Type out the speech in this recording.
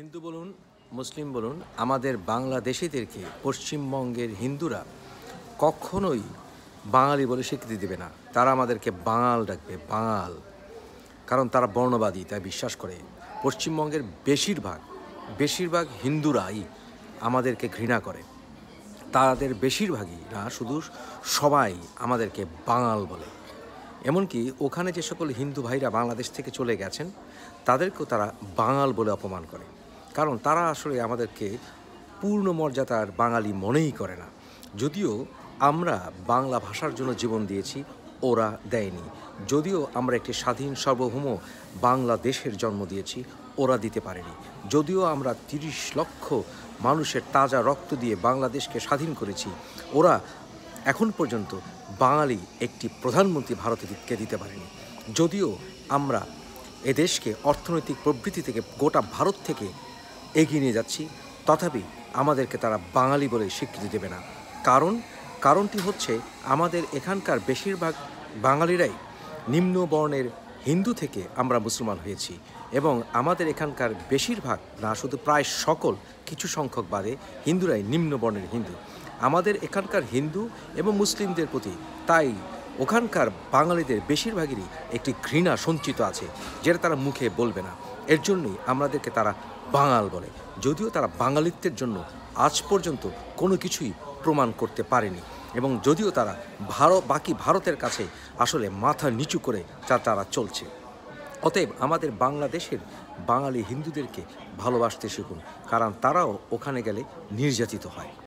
হিন্দু বলুন মুসলিম বলুন আমাদের বাংলাদেশিদেরকে পশ্চিমবঙ্গের হিন্দুরা কখনোই বাঙালি বলে স্বীকৃতি দেবে না তারা আমাদেরকে বাঙাল ডাকবে বাঙাল কারণ তারা বর্ণবাদী তাই বিশ্বাস করে পশ্চিমবঙ্গের বেশিরভাগ বেশিরভাগ হিন্দুরাই আমাদেরকে ঘৃণা করে তাদের বেশিরভাগই না শুধু সবাই আমাদেরকে বাঙাল বলে এমনকি ওখানে যে সকল হিন্দু ভাইরা বাংলাদেশ থেকে চলে গেছেন তাদেরকেও তারা বাঙাল বলে অপমান করে কারণ তারা আসলে আমাদেরকে পূর্ণ মর্যাদার বাঙালি মনেই করে না যদিও আমরা বাংলা ভাষার জন্য জীবন দিয়েছি ওরা দেয়নি যদিও আমরা একটি স্বাধীন সার্বভৌম বাংলাদেশের জন্ম দিয়েছি ওরা দিতে পারেনি যদিও আমরা তিরিশ লক্ষ মানুষের তাজা রক্ত দিয়ে বাংলাদেশকে স্বাধীন করেছি ওরা এখন পর্যন্ত বাঙালি একটি প্রধানমন্ত্রী ভারতকে দিতে পারেনি যদিও আমরা এদেশকে অর্থনৈতিক প্রবৃত্তি থেকে গোটা ভারত থেকে এগিয়ে নিয়ে যাচ্ছি তথাপি আমাদেরকে তারা বাঙালি বলে স্বীকৃতি দেবে না কারণ কারণটি হচ্ছে আমাদের এখানকার বেশিরভাগ বাঙালিরাই নিম্ন বর্ণের হিন্দু থেকে আমরা মুসলমান হয়েছি এবং আমাদের এখানকার বেশিরভাগ না শুধু প্রায় সকল কিছু সংখ্যক বাদে হিন্দুরাই নিম্ন বর্ণের হিন্দু আমাদের এখানকার হিন্দু এবং মুসলিমদের প্রতি তাই ওখানকার বাঙালিদের বেশিরভাগেরই একটি ঘৃণা সঞ্চিত আছে যেটা তারা মুখে বলবে না এর জন্যই আমাদেরকে তারা বাঙাল বলে যদিও তারা বাঙালিত্বের জন্য আজ পর্যন্ত কোনো কিছুই প্রমাণ করতে পারেনি এবং যদিও তারা ভারত বাকি ভারতের কাছে আসলে মাথা নিচু করে তা তারা চলছে অতএব আমাদের বাংলাদেশের বাঙালি হিন্দুদেরকে ভালোবাসতে শিখুন কারণ তারাও ওখানে গেলে নির্যাতিত হয়